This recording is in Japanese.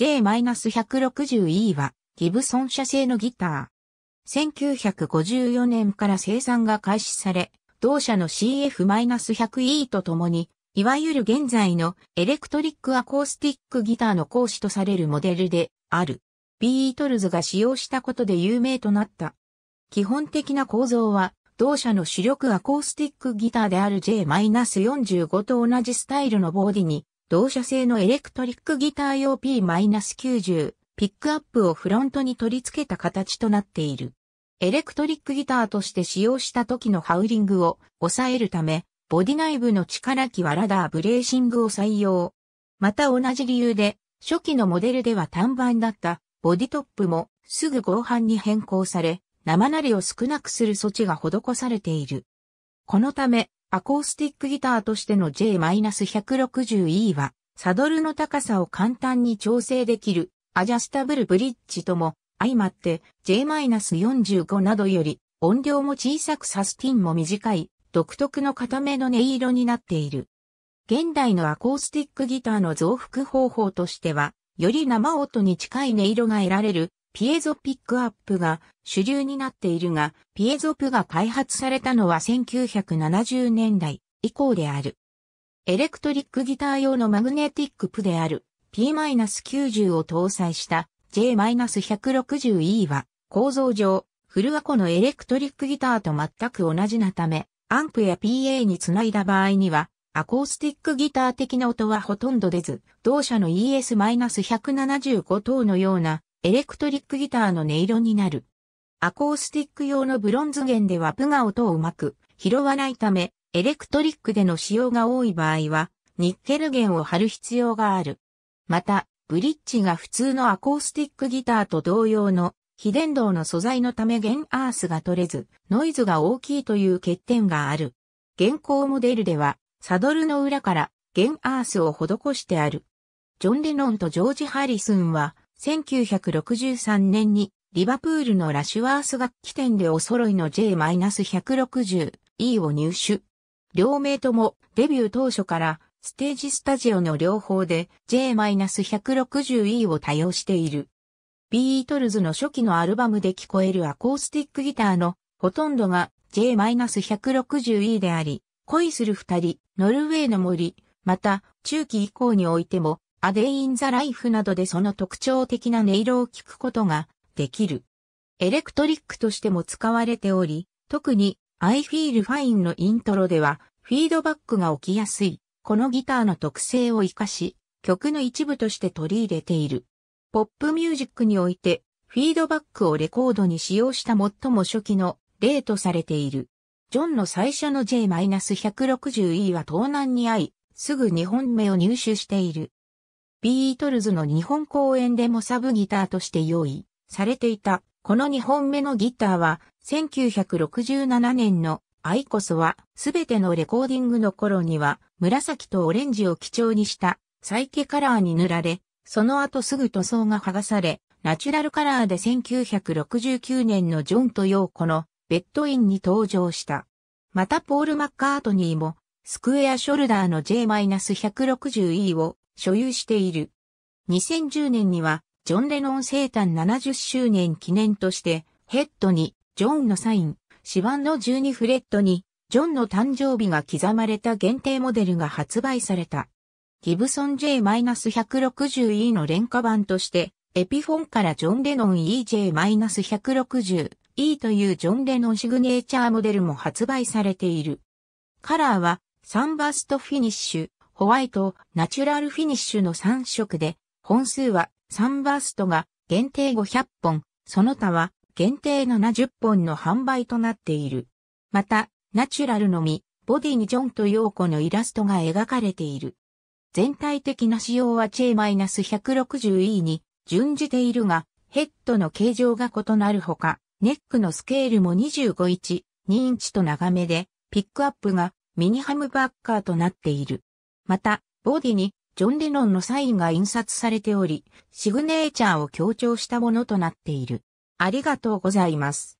J-160E はギブソン社製のギター。1954年から生産が開始され、同社の CF-100E とともに、いわゆる現在のエレクトリックアコースティックギターの講師とされるモデルである。ビートルズが使用したことで有名となった。基本的な構造は、同社の主力アコースティックギターである J-45 と同じスタイルのボディに同社製のエレクトリックギター用 P-90 ピックアップをフロントに取り付けた形となっている。エレクトリックギターとして使用した時のハウリングを抑えるため、ボディ内部の力機はラダーブレーシングを採用。また同じ理由で、初期のモデルでは単板だったボディトップもすぐ合板に変更され、生なりを少なくする措置が施されている。このため、アコースティックギターとしての J-160E は、サドルの高さを簡単に調整できる、アジャスタブルブリッジとも、相まって J-45 などより、音量も小さくサスティンも短い、独特の固めの音色になっている。現代のアコースティックギターの増幅方法としては、より生音に近い音色が得られるピエゾピックアップが主流になっているが、ピエゾプが開発されたのは1970年代以降である。エレクトリックギター用のマグネティックプである P-90 を搭載した J-160E は構造上、フルアコのエレクトリックギターと全く同じなため、アンプや PA につないだ場合には、アコースティックギター的な音はほとんど出ず、同社の ES-175 等のようなエレクトリックギターの音色になる。アコースティック用のブロンズ弦ではプが音をうまく拾わないため、エレクトリックでの使用が多い場合は、ニッケル弦を張る必要がある。また、ブリッジが普通のアコースティックギターと同様の非電動の素材のため弦アースが取れず、ノイズが大きいという欠点がある。現行モデルでは、サドルの裏から弦アースを施してある。ジョン・レノンとジョージ・ハリスンは、1963年にリバプールのラシュワース楽器店でお揃いの J-160E を入手。両名ともデビュー当初からステージスタジオの両方で J-160E を多用している。ビートルズの初期のアルバムで聞こえるアコースティックギターのほとんどが J-160E であり、恋する二人、ノルウェーの森、また中期以降においてもアデイ・ン・ザ・ライフなどでその特徴的な音色を聞くことができる。エレクトリックとしても使われており、特に I Feel Fine のイントロではフィードバックが起きやすい。このギターの特性を活かし、曲の一部として取り入れている。ポップミュージックにおいて、フィードバックをレコードに使用した最も初期の例とされている。ジョンの最初の J-160E は盗難に遭い、すぐ2本目を入手している。ビートルズの日本公演でもサブギターとして用意されていた。この2本目のギターは1967年のアイコスはすべてのレコーディングの頃には紫とオレンジを基調にしたサイケカラーに塗られ、その後すぐ塗装が剥がされ、ナチュラルカラーで1969年のジョンとヨーコのベッドインに登場した。またポール・マッカートニーもスクエアショルダーの J-160E を所有している。2010年には、ジョン・レノン生誕70周年記念として、ヘッドに、ジョンのサイン、シワンの12フレットに、ジョンの誕生日が刻まれた限定モデルが発売された。ギブソン J-160E の廉価版として、エピフォンからジョン・レノン EJ-160E というジョン・レノンシグネーチャーモデルも発売されている。カラーはサンバーストフィニッシュ、ホワイト、ナチュラルフィニッシュの3色で、本数は3バーストが限定500本、その他は限定70本の販売となっている。また、ナチュラルのみ、ボディにジョンとヨーコのイラストが描かれている。全体的な仕様は J-160E に準じているが、ヘッドの形状が異なるほか、ネックのスケールも25インチ、2インチと長めで、ピックアップがミニハムバッカーとなっている。また、ボディにジョン・レノンのサインが印刷されており、シグネーチャーを強調したものとなっている。ありがとうございます。